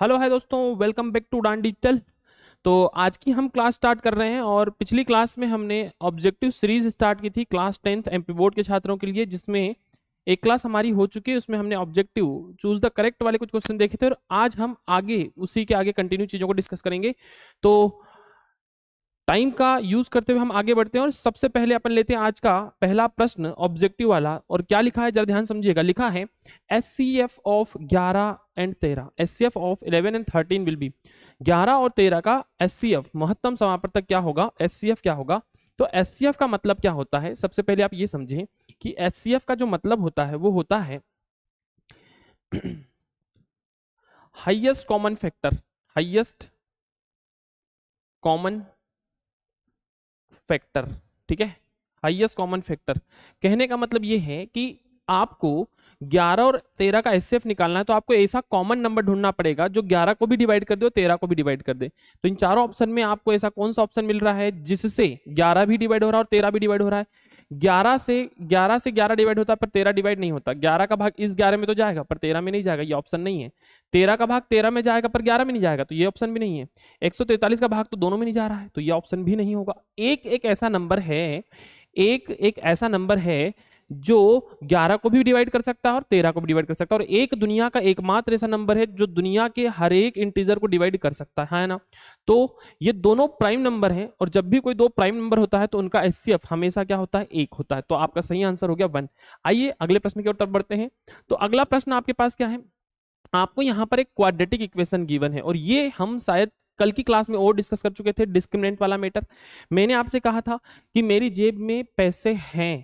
hello है दोस्तों welcome back to don digital तो आज की हम क्लास स्टार्ट कर रहे हैं और पिछली क्लास में हमने ऑब्जेक्टिव सीरीज स्टार्ट की थी क्लास टेंथ एम बोर्ड के छात्रों के लिए जिसमें एक क्लास हमारी हो चुकी है उसमें हमने ऑब्जेक्टिव चूज द करेक्ट वाले कुछ क्वेश्चन देखे थे और आज हम आगे उसी के आगे कंटिन्यू चीज़ों को डिस्कस करेंगे तो टाइम का यूज करते हुए हम आगे बढ़ते हैं और सबसे पहले अपन लेते हैं आज का पहला प्रश्न ऑब्जेक्टिव वाला और क्या लिखा है जरा ध्यान समझिएगा लिखा है एस सी एफ ऑफ ग्यारह एंड तेरह S C F of eleven and thirteen will be ग्यारह और तेरह का एस सी एफ महत्तम समापर तक क्या होगा एस सी एफ क्या होगा तो एस सी एफ का मतलब क्या होता है सबसे पहले आप ये समझें कि एस सी एफ का जो मतलब होता है वो होता है highest common factor highest common factor ठीक है हाइएस्ट कॉमन फैक्टर कहने का मतलब ये है कि आपको 11 और 13 का एससीएफ निकालना है तो आपको ऐसा कॉमन नंबर ढूंढना पड़ेगा जो 11 को भी डिवाइड कर दे और 13 को भी डिवाइड कर दे तो इन चारों ऑप्शन में आपको ऐसा कौन सा ऑप्शन मिल रहा है जिससे 11 भी डिवाइड हो रहा है और 13 भी डिवाइड हो रहा है 11 से 11 से 11 डिवाइड होता है पर 13 डिवाइड नहीं होता 11 का भाग इस 11 में तो जाएगा पर 13 में नहीं जाएगा ये ऑप्शन नहीं है 13 का भाग 13 में जाएगा पर 11 में नहीं जाएगा तो ये ऑप्शन भी नहीं है 143 का भाग तो दोनों में नहीं जा रहा है तो ये ऑप्शन भी नहीं होगा एक एक ऐसा नंबर है एक एक ऐसा नंबर है जो 11 को भी डिवाइड कर सकता है और 13 को भी डिवाइड कर सकता है और एक दुनिया का एकमात्र ऐसा नंबर है जो दुनिया के हर एक इंटीजर को डिवाइड कर सकता है ना तो ये दोनों प्राइम नंबर हैं और जब भी कोई दो प्राइम नंबर होता है तो उनका एस हमेशा क्या होता है एक होता है तो आपका सही आंसर हो गया वन आइए अगले प्रश्न की ओर तरफ बढ़ते हैं तो अगला प्रश्न आपके पास क्या है आपको यहाँ पर एक क्वाड्रेटिक इक्वेशन गिवन है और ये हम शायद कल की क्लास में और डिस्कस कर चुके थे डिस्क्रिमिनेंट वाला मैटर मैंने आपसे कहा था कि मेरी जेब में पैसे हैं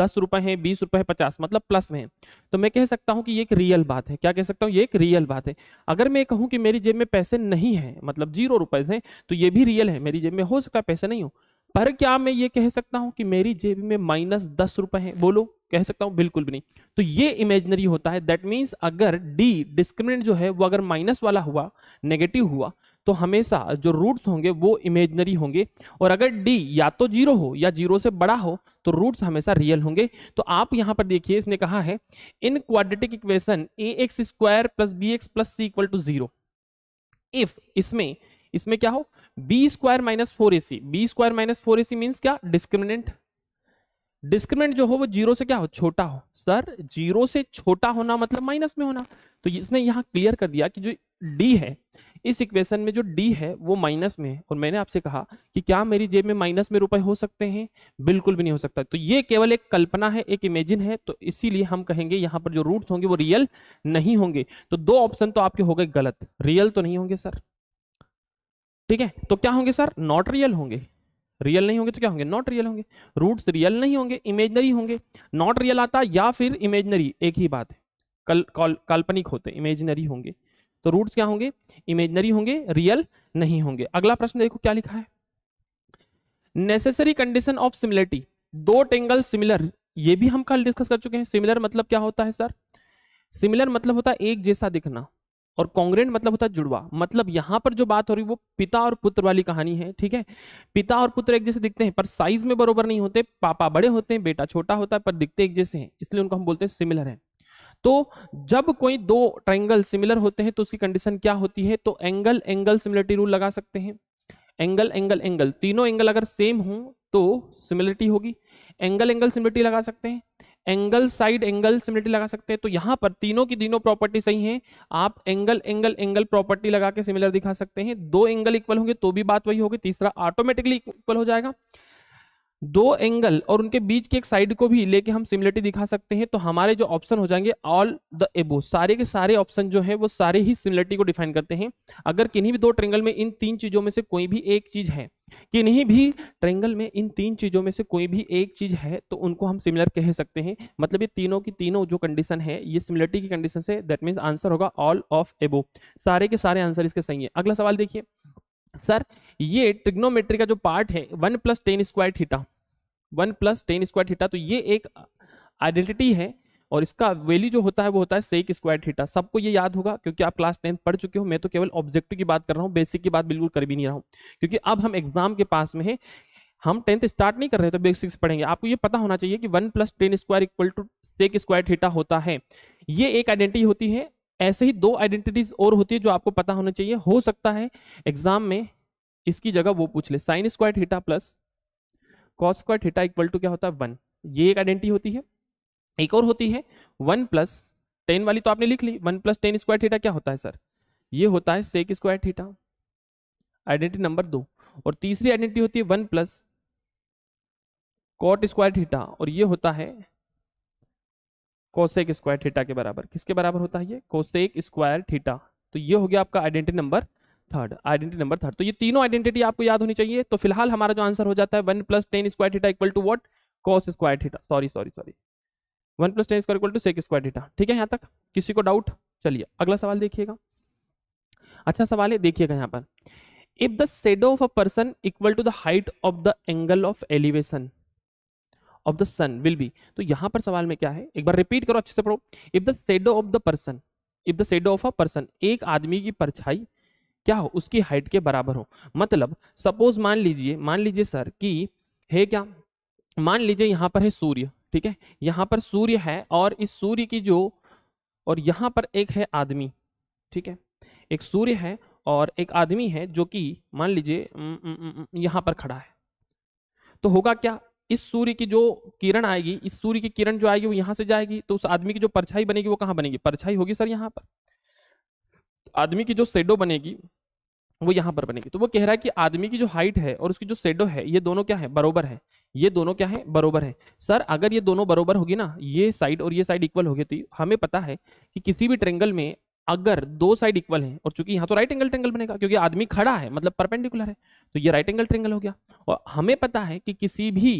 दस रुपए है बीस रुपए है पचास मतलब प्लस में है तो मैं कह सकता हूं कि ये एक रियल बात है क्या कह सकता हूं ये एक रियल बात है अगर मैं कहूं कि मेरी जेब में पैसे नहीं है मतलब जीरो रुपए हैं तो ये भी रियल है मेरी जेब में हो सकता है पैसे नहीं हो पर क्या मैं ये कह सकता हूं कि मेरी जेब में माइनस दस रुपए है बोलो कह सकता हूं बिल्कुल भी नहीं तो ये इमेजनरी होता है दैट मीन्स अगर डी डिस्क्रिमिनेंट जो है वो अगर माइनस वाला हुआ नेगेटिव हुआ तो हमेशा जो रूट्स होंगे वो इमेजनरी होंगे और अगर डी या तो जीरो हो या जीरो से बड़ा हो तो रूट्स हमेशा रियल होंगे तो आप यहाँ पर देखिए इसने कहा है in quadratic equation A X square plus B X plus C equal to zero if इसमें इसमें क्या हो B square minus four A C B square minus four A C means क्या डिस्क्रिमिनेंट डिस्क्रिमिनेंट जो हो वो जीरो से क्या हो छोटा हो सर जीरो से छोटा होना मतलब माइनस में होना तो इसने यहां क्लियर कर दिया कि जो डी है इस इक्वेशन में जो डी है वो माइनस में है और मैंने आपसे कहा कि क्या मेरी जेब में माइनस में रुपए हो सकते हैं बिल्कुल भी नहीं हो सकता तो ये केवल एक कल्पना है एक इमेजिन है तो इसीलिए हम कहेंगे यहाँ पर जो रूट्स होंगे वो रियल नहीं होंगे तो दो ऑप्शन तो आपके हो गए गलत रियल तो नहीं होंगे सर ठीक है तो क्या होंगे सर नॉट रियल होंगे रियल नहीं होंगे तो क्या होंगे नॉट रियल होंगे रूट्स रियल नहीं होंगे इमेजनरी होंगे नॉट रियल आता या फिर इमेजनरी एक ही बात है कल काल्पनिक होते इमेजनरी होंगे तो रूट्स क्या होंगे इमेजनरी होंगे रियल नहीं होंगे अगला प्रश्न देखो क्या लिखा है नेसेसरी कंडीशन ऑफ सिमिलरिटी दो टेंगल सिमिलर ये भी हम कल डिस्कस कर चुके हैं सिमिलर मतलब क्या होता है सर सिमिलर मतलब होता है एक जैसा दिखना और कॉन्ग्रेंट मतलब होता है जुड़वा मतलब यहां पर जो बात हो रही है वो पिता और पुत्र वाली कहानी है ठीक है पिता और पुत्र एक जैसे दिखते हैं पर साइज में बरोबर नहीं होते पापा बड़े होते हैं बेटा छोटा होता है पर दिखते एक जैसे हैं इसलिए उनको हम बोलते हैं सिमिलर है तो जब कोई दो ट्राइंगल सिमिलर होते हैं तो उसकी कंडीशन क्या होती है तो एंगल एंगल सिमिलरिटी रूल लगा सकते हैं एंगल एंगल एंगल तीनों एंगल अगर सेम हो तो सिमिलरिटी होगी एंगल एंगल सिमिलरिटी लगा सकते हैं एंगल साइड एंगल सिमिलरिटी लगा सकते हैं तो यहां पर तीनों की तीनों प्रॉपर्टी सही है आप एंगल एंगल एंगल प्रॉपर्टी लगा के सिमिलर दिखा सकते हैं दो एंगल इक्वल होंगे तो भी बात वही होगी तीसरा ऑटोमेटिकली इक्वल हो जाएगा दो एंगल और उनके बीच की एक साइड को भी लेके हम सिमिलरिटी दिखा सकते हैं तो हमारे जो ऑप्शन हो जाएंगे ऑल द एबो सारे के सारे ऑप्शन जो है वो सारे ही सिमिलरिटी को डिफाइन करते हैं अगर किन्हीं भी दो ट्रेंगल में इन तीन चीजों में से कोई भी एक चीज है किन्हीं भी ट्रेंगल में इन तीन चीजों में से कोई भी एक चीज है तो उनको हम सिमिलर कह सकते हैं मतलब ये तीनों की तीनों जो कंडीशन है ये सिमिलरिटी की कंडीशन से दैट मीन आंसर होगा ऑल ऑफ एबो सारे के सारे आंसर इसके सही है अगला सवाल देखिए सर ये ट्रिग्नोमेट्री का जो पार्ट है one plus tan square theta one plus tan square theta तो ये एक आइडेंटिटी है और इसका वैल्यू जो होता है वो होता है सेक स्क्वायर थीटा सबको ये याद होगा क्योंकि आप क्लास टेंथ पढ़ चुके हो मैं तो केवल ऑब्जेक्टिव की बात कर रहा हूँ बेसिक की बात बिल्कुल कर भी नहीं रहा हूँ क्योंकि अब हम एग्जाम के पास में है हम टेंथ स्टार्ट नहीं कर रहे तो बेसिक्स पढ़ेंगे आपको ये पता होना चाहिए कि one plus tan square equal to sec square theta होता है ये एक आइडेंटिटी होती है ऐसे ही दो आइडेंटिटीज और होती है जो आपको पता होना चाहिए हो सकता है एग्जाम में इसकी जगह वो पूछ ले sin square theta plus cos square theta equal to क्या होता है वन ये एक आइडेंटिटी होती है एक और होती है वन प्लस टेन वाली तो आपने लिख ली one plus tan square theta क्या होता है सर ये होता है sec square theta identity number दो और तीसरी आइडेंटिटी होती है one plus cot square theta और ये होता है कोसेक स्क्वायर थीटा के बराबर किसके बराबर होता है ये कोसेक स्क्वायर थीटा तो ये हो गया आपका identity number third identity number third तो ये तीनों आइडेंटिटी आपको याद होनी चाहिए तो फिलहाल हमारा जो आंसर हो जाता है one plus tan square theta equal to what cos square theta sorry sorry sorry one plus tan square equal to sec square theta ठीक है यहाँ तक किसी को डाउट चलिए अगला सवाल देखिएगा अच्छा सवाल है देखिएगा यहाँ पर if the shadow of a person equal to the height of the angle of elevation of the sun will be तो यहां पर सवाल में क्या है एक बार रिपीट करो अच्छे से पढ़ो if the shadow of the person if the shadow of a person एक आदमी की परछाई क्या हो उसकी हाइट के बराबर हो मतलब सपोज मान लीजिए मान लीजिए सर कि है क्या मान लीजिए यहाँ पर है सूर्य ठीक है यहाँ पर सूर्य है और इस सूर्य की जो और यहाँ पर एक है आदमी ठीक है एक सूर्य है और एक आदमी है जो कि मान लीजिए यहाँ पर खड़ा है तो होगा क्या इस सूर्य की जो किरण आएगी इस सूर्य की किरण जो आएगी वो यहां से जाएगी तो उस आदमी की जो परछाई बनेगी वो कहाँ बनेगी परछाई होगी सर यहाँ पर आदमी की जो सेडो बनेगी वो यहाँ पर बनेगी तो वो कह रहा है कि आदमी की जो हाइट है और उसकी जो सेडो है ये दोनों क्या है बरोबर है ये दोनों क्या है बरोबर है सर अगर ये दोनों बरोबर होगी ना ये साइड और ये साइड इक्वल होगी तो हमें पता है कि किसी भी ट्रेंगल में अगर दो साइड इक्वल है और चूंकि यहाँ तो राइट एंगल ट्रेंगल बनेगा क्योंकि आदमी खड़ा है मतलब परपेंडिकुलर है तो ये राइट एंगल ट्रेंगल हो गया और हमें पता है कि किसी भी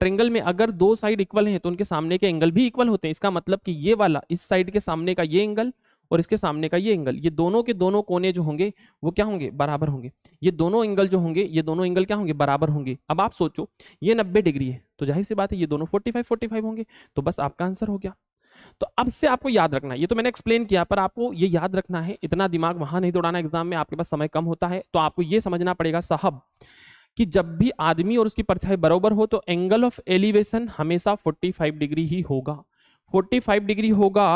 ट्रेंगल में अगर दो साइड इक्वल हैं तो उनके सामने के एंगल भी इक्वल होते हैं इसका मतलब कि ये वाला इस साइड के सामने का ये एंगल और इसके सामने का ये एंगल ये दोनों के दोनों कोने जो होंगे वो क्या होंगे बराबर होंगे ये दोनों एंगल जो होंगे ये दोनों एंगल क्या होंगे बराबर होंगे अब आप सोचो ये नब्बे डिग्री है तो जाहिर सी बात है ये दोनों फोर्टी फाइव फोर्टी फाइव होंगे तो बस आपका आंसर हो गया तो अब से आपको याद रखना है ये तो मैंने एक्सप्लेन किया पर आपको ये याद रखना है इतना दिमाग वहां नहीं दौड़ाना एग्जाम में आपके पास समय कम होता है तो आपको ये समझना पड़ेगा साहब कि जब भी आदमी और उसकी परछाई बराबर हो तो एंगल ऑफ एलिवेशन हमेशा 45 डिग्री ही होगा 45 डिग्री होगा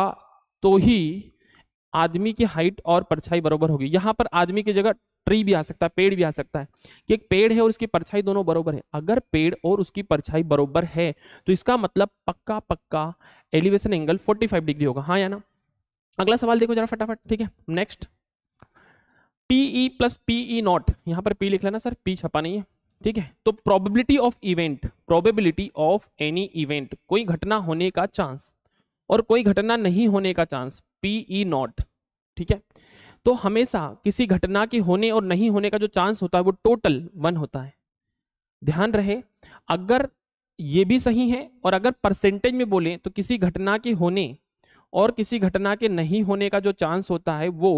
तो ही आदमी की हाइट और परछाई बराबर होगी यहाँ पर आदमी की जगह ट्री भी आ सकता है पेड़ भी आ सकता है कि एक पेड़ है और उसकी परछाई दोनों बराबर है अगर पेड़ और उसकी परछाई बराबर है तो इसका मतलब पक्का पक्का एलिवेशन एंगल 45 डिग्री होगा हाँ या ना अगला सवाल देखो जरा फटाफट ठीक है next PE plus PE not यहाँ पर पी लिख लेना सर पी छपा नहीं है ठीक है तो probability of event probability of any event कोई घटना होने का चांस और कोई घटना नहीं होने का चांस पीई नॉट ठीक है तो हमेशा किसी घटना के होने और नहीं होने का जो चांस होता है वो टोटल वन होता है ध्यान रहे अगर ये भी सही है और अगर परसेंटेज में बोले तो किसी घटना के होने और किसी घटना के नहीं होने का जो चांस होता है वो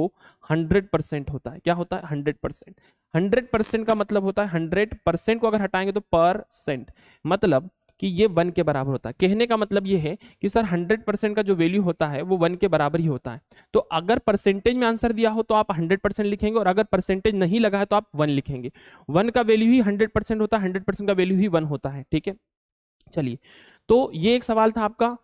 100 परसेंट होता है क्या होता है 100 परसेंट हंड्रेड परसेंट का मतलब होता है 100 परसेंट को अगर हटाएंगे तो परसेंट मतलब कि ये वन के बराबर होता है कहने का मतलब ये है कि सर हंड्रेड परसेंट का जो वैल्यू होता है वो वन के बराबर ही होता है तो अगर परसेंटेज में आंसर दिया हो तो आप हंड्रेड परसेंट लिखेंगे और अगर परसेंटेज नहीं लगा है तो आप वन लिखेंगे वन का वैल्यू ही हंड्रेड परसेंट होता है हंड्रेड परसेंट का वैल्यू ही वन होता है ठीक है चलिए तो ये एक सवाल था आपका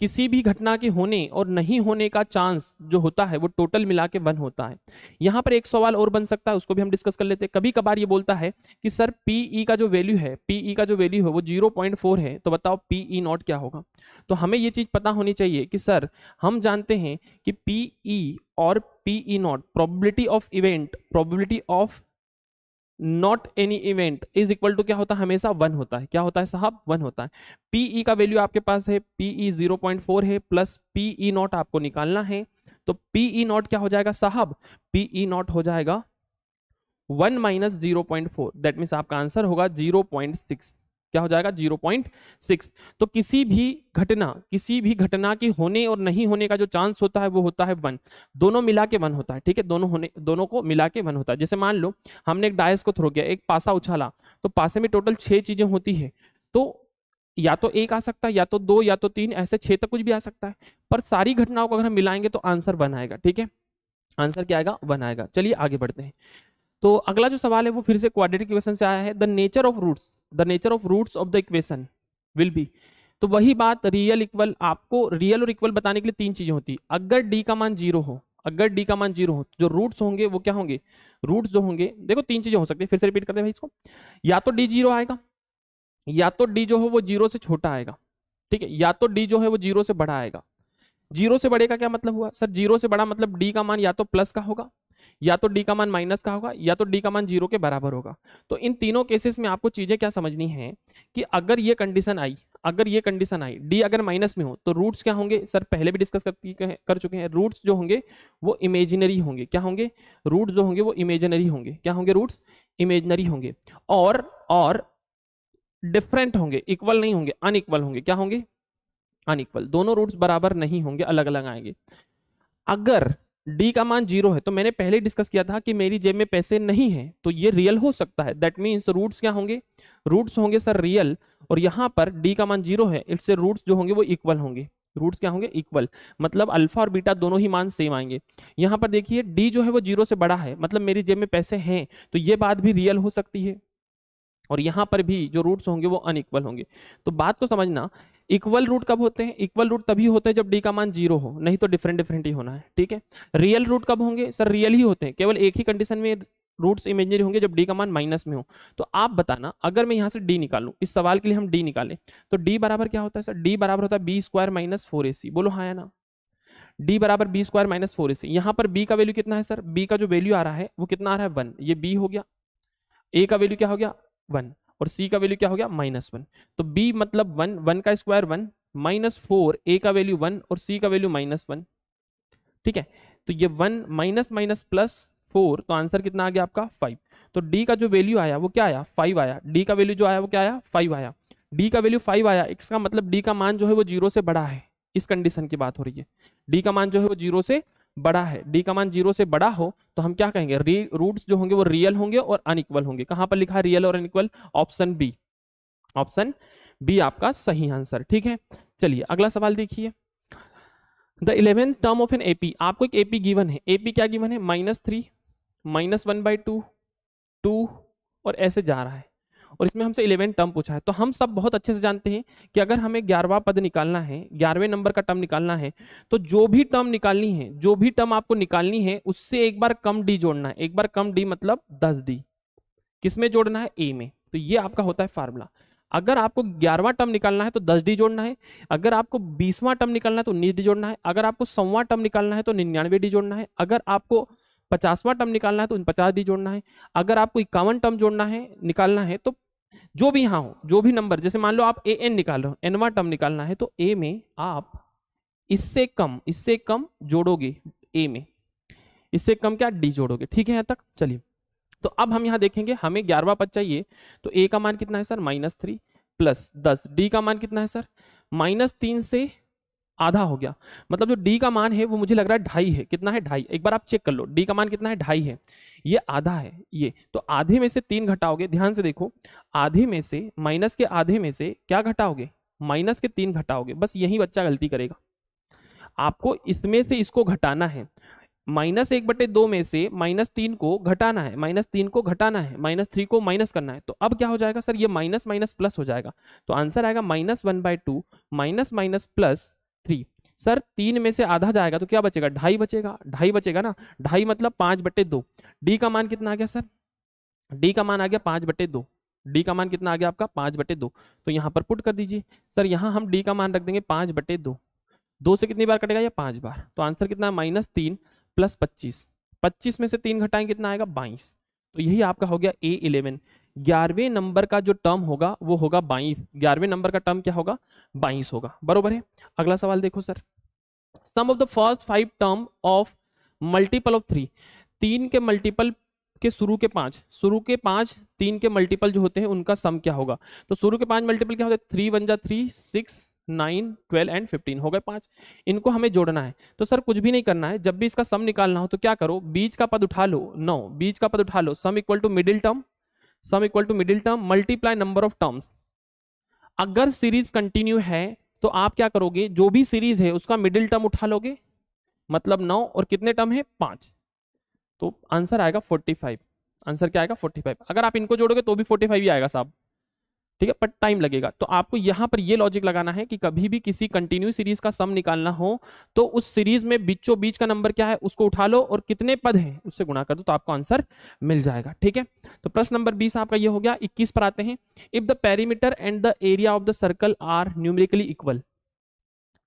किसी भी घटना के होने और नहीं होने का चांस जो होता है वो टोटल मिला के वन होता है यहाँ पर एक सवाल और बन सकता है उसको भी हम डिस्कस कर लेते हैं कभी कभार ये बोलता है कि सर पीई e का जो वैल्यू है पीई e का जो वैल्यू है वो जीरो पॉइंट फोर है तो बताओ पीई नॉट e क्या होगा तो हमें ये चीज़ पता होनी चाहिए कि सर हम जानते हैं कि पीई और PE not probability of event probability of not any event is equal to क्या होता है हमेशा वन होता है क्या होता है साहब वन होता है पीई e का वैल्यू आपके पास है पीई जीरो पॉइंट फोर है प्लस पीई नॉट आपको निकालना है तो पीई नॉट e क्या हो जाएगा साहब पीई नॉट e हो जाएगा one minus zero point four that means आपका आंसर होगा जीरो पॉइंट सिक्स क्या हो जाएगा 0.6 तो किसी भी घटना किसी भी घटना के होने और नहीं होने का जो चांस होता है वो होता है वन दोनों मिला के वन होता है ठीक है दोनों होने दोनों को मिला के वन होता है जैसे मान लो हमने एक डायस को थ्रो किया एक पासा उछाला तो पासे में टोटल छः चीज़ें होती है तो या तो एक आ सकता है या तो दो या तो तीन ऐसे छः तक कुछ भी आ सकता है पर सारी घटनाओं को अगर हम मिलाएंगे तो आंसर वन आएगा ठीक है आंसर क्या आएगा वन आएगा चलिए आगे बढ़ते हैं तो अगला जो सवाल है वो फिर से क्वाड्रेटिक इक्वेशन से आया है the nature of roots the nature of roots of the equation will be तो वही बात रियल इक्वल आपको रियल और इक्वल बताने के लिए तीन चीजें होती अगर डी का मान जीरो हो अगर डी का मान जीरो हो जो रूट्स होंगे वो क्या होंगे रूट्स जो होंगे देखो तीन चीजें हो सकती है फिर से रिपीट करते भाई इसको या तो डी जीरो आएगा या तो डी जो हो वो जीरो से छोटा आएगा ठीक है या तो डी जो है वो जीरो से बड़ा आएगा जीरो से बड़े का क्या मतलब हुआ सर जीरो से बड़ा मतलब डी का मान या तो प्लस का होगा या तो डी का मान माइनस का होगा या तो डी का मान जीरो के बराबर होगा तो इन तीनों केसेस में आपको चीज़ें क्या समझनी है कि अगर ये कंडीशन आई अगर ये कंडीशन आई डी अगर माइनस में हो तो रूट्स क्या होंगे सर पहले भी डिस्कस कर, चुके हैं रूट्स जो होंगे वो इमेजिनरी होंगे क्या होंगे रूट्स जो होंगे वो इमेजिनरी होंगे क्या होंगे रूट्स इमेजिनरी होंगे और और डिफरेंट होंगे इक्वल नहीं होंगे अनइक्वल होंगे क्या होंगे अनइक्वल दोनों रूट्स बराबर नहीं होंगे अलग अलग आएंगे अगर डी का मान जीरो है तो मैंने पहले डिस्कस किया था कि मेरी जेब में पैसे नहीं है तो ये रियल हो सकता है दैट मीन्स रूट्स क्या होंगे रूट्स होंगे सर रियल और यहाँ पर डी का मान जीरो है इससे रूट्स जो होंगे वो इक्वल होंगे रूट्स क्या होंगे इक्वल मतलब अल्फा और बीटा दोनों ही मान सेम आएंगे यहाँ पर देखिए डी जो है वो जीरो से बड़ा है मतलब मेरी जेब में पैसे हैं तो ये बात भी रियल हो सकती है और यहाँ पर भी जो रूट्स होंगे वो अनइक्वल होंगे तो बात को समझना इक्वल रूट कब होते हैं इक्वल रूट तभी होते हैं जब डी का मान जीरो हो नहीं तो डिफरेंट डिफरेंट ही होना है ठीक है रियल रूट कब होंगे सर रियल ही होते हैं केवल एक ही कंडीशन में रूट्स इमेजनरी होंगे जब डी का मान माइनस में हो तो आप बताना अगर मैं यहाँ से डी निकालू इस सवाल के लिए हम डी निकालें तो डी बराबर क्या होता है सर डी बराबर होता है B square minus four A C बोलो हाँ या ना डी बराबर B square minus four A C यहाँ पर बी का वैल्यू कितना है सर बी का जो वैल्यू आ रहा है वो कितना आ रहा है वन ये बी हो गया ए का वैल्यू क्या हो गया वन और सी का वैल्यू क्या हो गया माइनस वन तो बी मतलब वन वन का square one minus four A का वैल्यू वन और सी का वैल्यू माइनस वन ठीक है तो ये one minus minus plus four तो आंसर कितना आ गया आपका फाइव तो डी का जो वैल्यू आया वो क्या आया फाइव आया डी का वैल्यू जो आया वो क्या आया फाइव आया डी का वैल्यू फाइव आया इसका मतलब डी का मान जो है वो जीरो से बड़ा है इस कंडीशन की बात हो रही है डी का मान जो है वो जीरो से बड़ा है डी का मान जीरो से बड़ा हो तो हम क्या कहेंगे रूट्स जो होंगे वो रियल होंगे और अनइक्वल होंगे कहां पर लिखा है रियल और unequal option B option B आपका सही आंसर ठीक है चलिए अगला सवाल देखिए the eleventh term of an AP आपको एक एपी गिवन है एपी क्या गिवन है minus three minus one by two two और ऐसे जा रहा है और इसमें हमसे इलेवन टर्म पूछा है तो हम सब बहुत अच्छे से जानते हैं कि अगर हमें ग्यारहवा पद निकालना है ग्यारहवें नंबर का टर्म निकालना है तो जो भी टर्म निकालनी है जो भी टर्म आपको निकालनी है उससे एक बार कम डी जोड़ना है एक बार कम डी मतलब दस डी किसमें जोड़ना है ए में तो ये आपका होता है फार्मूला अगर आपको ग्यारहवा टर्म निकालना है तो दस डी जोड़ना है अगर आपको बीसवां टर्म निकालना है तो उन्नीस डी जोड़ना है अगर आपको सौवा टर्म निकालना है तो निन्यानवे डी जोड़ना है अगर आपको पचासवां टर्म निकालना है तो पचास डी जोड़ना है अगर आपको इक्यावन टर्म जोड़ना है निकालना है तो जो भी यहां हो जो भी नंबर जैसे मान लो आप ए एन निकाल रहे हो एनवा टर्म निकालना है तो ए में आप इससे कम इससे कम जोड़ोगे ए में इससे कम क्या डी जोड़ोगे ठीक है यहां तक चलिए तो अब हम यहां देखेंगे हमें ग्यारहवा पद चाहिए तो ए का मान कितना है सर माइनस थ्री प्लस दस डी का मान कितना है सर माइनस तीन से आधा हो गया मतलब जो डी का मान है वो मुझे लग रहा है ढाई है कितना है ढाई एक बार आप चेक कर लो डी का मान कितना है ढाई है ये आधा है ये तो आधे में से तीन घटाओगे ध्यान से देखो आधे में से माइनस के आधे में से क्या घटाओगे माइनस के तीन घटाओगे बस यही बच्चा गलती करेगा आपको इसमें से इसको घटाना है माइनस एक बटे दो में से माइनस तीन को घटाना है माइनस तीन को घटाना है माइनस थ्री को माइनस करना है तो अब क्या हो जाएगा सर ये माइनस माइनस प्लस हो जाएगा तो आंसर आएगा minus one by two minus minus plus three sir तीन में से आधा जाएगा तो क्या बचेगा ढाई बचेगा ढाई बचेगा ना ढाई मतलब पांच बटे दो डी का मान कितना आ गया सर डी का मान आ गया पांच बटे दो डी का मान कितना आ गया आपका पांच बटे दो तो यहाँ पर पुट कर दीजिए सर यहाँ हम डी का मान रख देंगे पांच बटे दो दो से कितनी बार कटेगा या पांच बार तो आंसर कितना है माइनस तीन प्लस पच्चीस पच्चीस में से तीन घटाएं कितना आएगा बाईस तो यही आपका हो गया ए इलेवन ग्यारहवें नंबर का जो टर्म होगा वो होगा बाईस ग्यारहवें नंबर का टर्म क्या होगा बाईस होगा बरोबर है अगला सवाल देखो sir sum of the first five term of multiple of three तीन के मल्टीपल के शुरू के पांच शुरू के पांच तीन के मल्टीपल जो होते हैं उनका सम क्या होगा तो शुरू के पांच मल्टीपल क्या होते हैं थ्री वन जा three six nine twelve and fifteen हो गए पांच इनको हमें जोड़ना है तो सर कुछ भी नहीं करना है जब भी इसका सम निकालना हो तो क्या करो बीच का पद उठा लो नौ बीच का पद उठा लो sum equal to middle term sum equal to middle term multiply number of terms अगर सीरीज कंटिन्यू है तो आप क्या करोगे जो भी सीरीज है उसका मिडिल टर्म उठा लोगे मतलब नौ और कितने टर्म है पांच तो आंसर आएगा फोर्टी फाइव आंसर क्या आएगा फोर्टी फाइव अगर आप इनको जोड़ोगे तो भी फोर्टी फाइव ही आएगा साहब ठीक है बट टाइम लगेगा तो आपको यहां पर ये लॉजिक लगाना है कि कभी भी किसी कंटिन्यू सीरीज का सम निकालना हो तो उस सीरीज में बीचों बीच का नंबर क्या है उसको उठा लो और कितने पद हैं उससे गुणा कर दो तो आपको आंसर मिल जाएगा ठीक है तो प्रश्न नंबर बीस आपका ये हो गया इक्कीस पर आते हैं if the perimeter and the area of the circle are numerically equal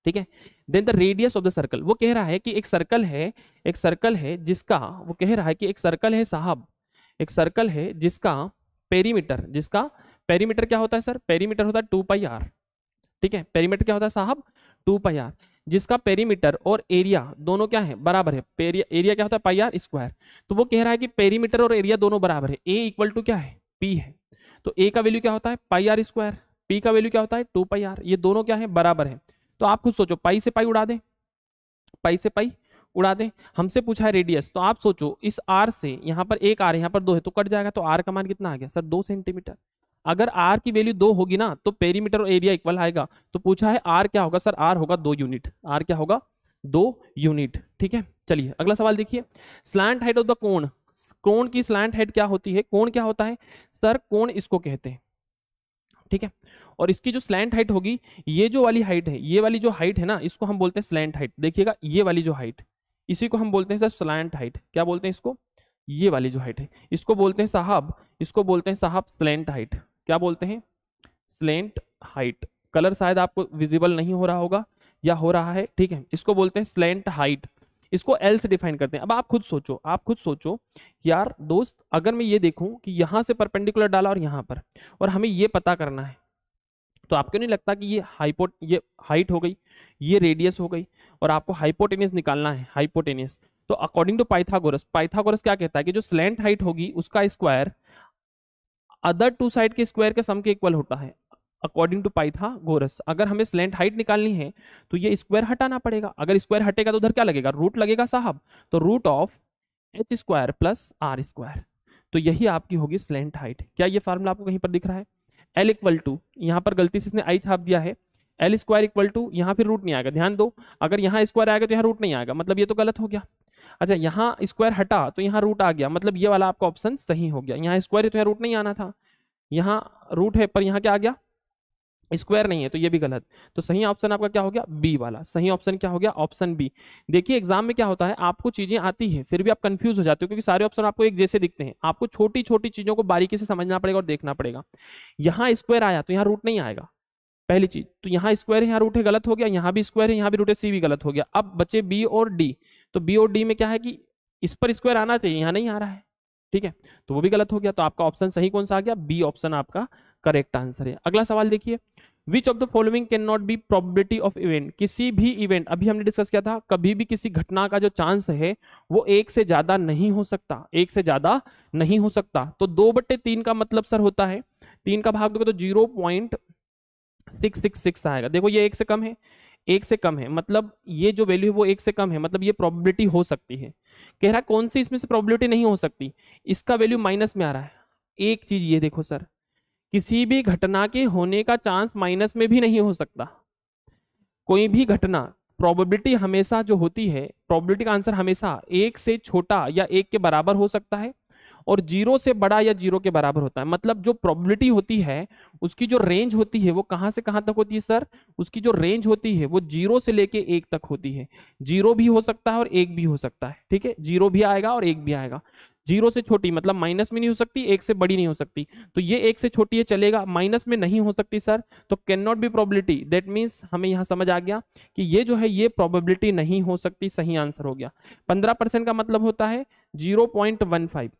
ठीक है then the radius of the circle वो कह रहा है कि एक सर्कल है एक सर्कल है जिसका वो कह रहा है कि एक सर्कल है साहब एक सर्कल है जिसका पेरीमीटर जिसका पेरीमीटर क्या होता है सर पेरीमीटर होता है टू पाई आर ठीक है पेरीमीटर क्या होता है साहब टू पाई आर जिसका पेरीमीटर और एरिया दोनों क्या है बराबर है एरिया क्या होता है पाई आर स्क्वायर तो वो कह रहा है कि पेरीमीटर और एरिया दोनों बराबर है ए इक्वल टू क्या है पी है तो ए का वैल्यू क्या होता है पाई आर स्क्वायर पी का वैल्यू क्या होता है टू पाई आर ये दोनों क्या है बराबर है तो आप खुद सोचो पाई से पाई उड़ा दें पाई से पाई उड़ा दें हमसे पूछा है रेडियस तो आप सोचो इस आर से यहाँ पर एक आर यहाँ पर दो है तो कट जाएगा तो आर का मान कितना आ गया सर दो सेंटीमीटर अगर आर की वैल्यू दो होगी ना तो पेरीमीटर और एरिया इक्वल आएगा तो पूछा है आर क्या होगा सर आर होगा दो यूनिट आर क्या होगा दो यूनिट ठीक है चलिए अगला सवाल देखिए स्लैंट हाइट ऑफ द कोण कोण की स्लैंट हाइट क्या होती है कोण क्या होता है सर कोण इसको कहते हैं ठीक है और इसकी जो स्लैंट हाइट होगी ये जो वाली हाइट है ये वाली जो हाइट है ना इसको हम बोलते हैं स्लैंट हाइट देखिएगा ये वाली जो हाइट इसी को हम बोलते हैं सर स्लैंट हाइट क्या बोलते हैं इसको ये वाली जो हाइट है इसको बोलते हैं साहब इसको बोलते हैं साहब स्लैंट हाइट क्या बोलते हैं स्लेंट हाइट कलर शायद आपको विजिबल नहीं हो रहा होगा या हो रहा है ठीक है इसको बोलते हैं स्लेंट हाइट इसको एल से डिफाइन करते हैं अब आप खुद सोचो आप खुद सोचो यार दोस्त अगर मैं ये देखूं कि यहाँ से परपेंडिकुलर डाला और यहाँ पर और हमें ये पता करना है तो आपको नहीं लगता कि ये हाइपोट ये हाइट हो गई ये रेडियस हो गई और आपको हाइपोटेनियस निकालना है हाइपोटेनियस तो अकॉर्डिंग टू पाइथागोरस पाइथागोरस क्या कहता है कि जो स्लेंट हाइट होगी उसका स्क्वायर अदर टू साइड के स्क्वायर के सम के इक्वल होता है अकॉर्डिंग टू पाइथा गोरस अगर हमें स्लेंट हाइट निकालनी है तो ये स्क्वायर हटाना पड़ेगा अगर स्क्वायर हटेगा तो उधर क्या लगेगा रूट लगेगा साहब तो root of H square plus R square तो यही आपकी होगी स्लेंट हाइट क्या ये फार्मूला आपको कहीं पर दिख रहा है एल इक्वल टू यहाँ पर गलती से इसने आई छाप दिया है एल स्क्वायर इक्वल टू यहाँ फिर रूट नहीं आएगा ध्यान दो अगर यहाँ स्क्वायर आएगा तो यहाँ रूट नहीं आएगा मतलब ये तो गलत हो गया अच्छा यहाँ स्क्वायर हटा तो यहाँ रूट आ गया मतलब ये वाला आपका ऑप्शन सही हो गया यहाँ स्क्वायर है तो यहाँ रूट नहीं आना था यहाँ रूट है पर यहाँ क्या आ गया स्क्वायर नहीं है तो ये भी गलत तो सही ऑप्शन आपका क्या हो गया बी वाला सही ऑप्शन क्या हो गया ऑप्शन बी देखिए एग्जाम में क्या होता है आपको चीजें आती है फिर भी आप कंफ्यूज हो जाते हो क्योंकि सारे ऑप्शन आपको एक जैसे दिखते हैं आपको छोटी छोटी चीजों को बारीकी से समझना पड़ेगा और देखना पड़ेगा यहाँ स्क्वायर आया तो यहाँ रूट नहीं आएगा पहली चीज तो यहाँ स्क्वायर है यहाँ रूट है गलत हो गया यहाँ भी स्क्वायर है यहाँ भी रूट है सी भी गलत हो गया अब बचे बी और डी तो बी और डी में क्या है कि इस पर स्क्वायर आना चाहिए यहाँ नहीं आ रहा है ठीक है तो वो भी गलत हो गया तो आपका ऑप्शन सही कौन सा आ गया बी ऑप्शन आपका करेक्ट आंसर है अगला सवाल देखिए which of the following can not be probability of event किसी भी इवेंट अभी हमने डिस्कस किया था कभी भी किसी घटना का जो चांस है वो एक से ज्यादा नहीं हो सकता एक से ज्यादा नहीं हो सकता तो दो बट्टे तीन का मतलब सर होता है तीन का भाग दोगे तो zero point six six six आएगा देखो ये एक से कम है एक से कम है मतलब ये जो वैल्यू है वो एक से कम है मतलब ये प्रोबेबिलिटी हो सकती है कह रहा कौन सी इसमें से प्रोबेबिलिटी नहीं हो सकती इसका वैल्यू माइनस में आ रहा है एक चीज ये देखो सर किसी भी घटना के होने का चांस माइनस में भी नहीं हो सकता कोई भी घटना प्रोबेबिलिटी हमेशा जो होती है प्रोबेबिलिटी का आंसर हमेशा एक से छोटा या एक के बराबर हो सकता है और जीरो से बड़ा या जीरो के बराबर होता है मतलब जो प्रोबेबिलिटी होती है उसकी जो रेंज होती है वो कहाँ से कहाँ तक होती है सर उसकी जो रेंज होती है वो जीरो से लेके एक तक होती है जीरो भी हो सकता है और एक भी हो सकता है ठीक है जीरो भी आएगा और एक भी आएगा जीरो से छोटी मतलब माइनस में नहीं हो सकती एक से बड़ी नहीं हो सकती तो ये एक से छोटी है चलेगा माइनस में नहीं हो सकती सर तो can not be probability that means हमें यहाँ समझ आ गया कि ये जो है ये प्रोबेबिलिटी नहीं हो सकती सही आंसर हो गया पंद्रह परसेंट का मतलब होता है जीरो पॉइंट वन फाइव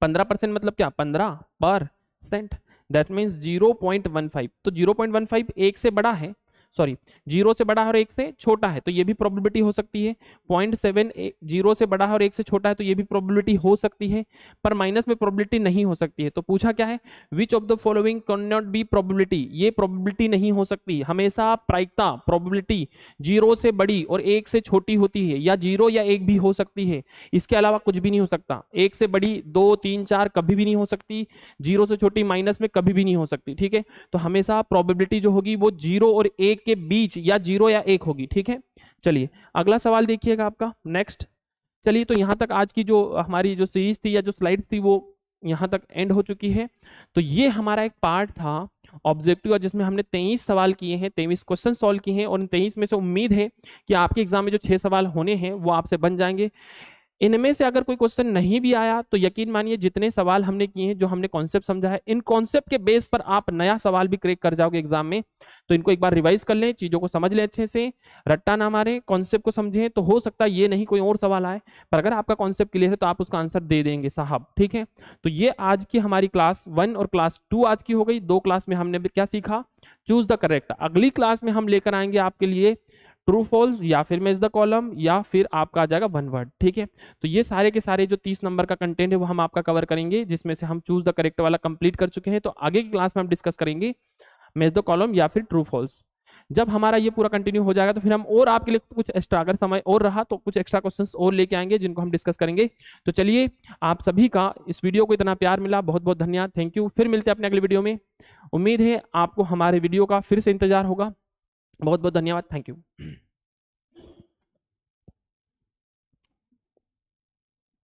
पंद्रह परसेंट मतलब क्या पंद्रह percent that means zero point one five तो जीरो पॉइंट वन फाइव एक से बड़ा है सॉरी जीरो से बड़ा है और एक से छोटा है तो ये भी प्रोबेबिलिटी हो सकती है पॉइंट सेवन जीरो से बड़ा है और एक से छोटा है तो ये भी प्रोबेबिलिटी हो सकती है पर माइनस में प्रोबेबिलिटी नहीं हो सकती है तो पूछा क्या है which of the following can not be probability ये प्रोबेबिलिटी नहीं हो सकती हमेशा प्रायिकता प्रोबेबिलिटी जीरो से बड़ी और एक से छोटी होती है या जीरो या एक भी हो सकती है इसके अलावा कुछ भी नहीं हो सकता एक से बड़ी दो तीन चार कभी भी नहीं हो सकती जीरो से छोटी माइनस में कभी भी नहीं हो सकती ठीक है तो हमेशा प्रोबेबिलिटी जो होगी वो जीरो और एक के बीच या जीरो या एक होगी ठीक है चलिए अगला सवाल देखिएगा आपका नेक्स्ट चलिए तो यहाँ तक आज की जो हमारी जो सीरीज थी या जो स्लाइड थी वो यहाँ तक एंड हो चुकी है तो ये हमारा एक पार्ट था ऑब्जेक्टिव और जिसमें हमने तेईस सवाल किए हैं तेईस क्वेश्चन सॉल्व किए हैं और इन तेईस में से उम्मीद है कि आपके एग्जाम में जो छः सवाल होने हैं वो आपसे बन जाएंगे इनमें से अगर कोई क्वेश्चन नहीं भी आया तो यकीन मानिए जितने सवाल हमने किए हैं जो हमने कॉन्सेप्ट समझा है इन कॉन्सेप्ट के बेस पर आप नया सवाल भी क्रेक कर जाओगे एग्जाम में तो इनको एक बार रिवाइज कर लें चीजों को समझ लें अच्छे से रट्टा ना मारें कॉन्सेप्ट को समझें तो हो सकता है ये नहीं कोई और सवाल आए पर अगर आपका कॉन्सेप्ट क्लियर है तो आप उसका आंसर दे देंगे साहब ठीक है तो ये आज की हमारी क्लास वन और क्लास टू आज की हो गई दो क्लास में हमने क्या सीखा चूज द करेक्ट अगली क्लास में हम लेकर आएंगे आपके लिए ट्रू फॉल्स या फिर मेज द कॉलम या फिर आपका आ जाएगा वन वर्ड ठीक है तो ये सारे के सारे जो तीस नंबर का कंटेंट है वो हम आपका कवर करेंगे जिसमें से हम चूज द करेक्ट वाला कंप्लीट कर चुके हैं तो आगे की क्लास में हम डिस्कस करेंगे मेज द कॉलम या फिर ट्रू फॉल्स जब हमारा ये पूरा कंटिन्यू हो जाएगा तो फिर हम और आपके लिए कुछ एक्स्ट्रा अगर समय और रहा तो कुछ एक्स्ट्रा क्वेश्चंस और लेके आएंगे जिनको हम डिस्कस करेंगे तो चलिए आप सभी का इस वीडियो को इतना प्यार मिला बहुत बहुत धन्यवाद थैंक यू फिर मिलते हैं अपने अगले वीडियो में उम्मीद है आपको हमारे वीडियो का फिर से इंतजार होगा बहुत बहुत धन्यवाद थैंक यू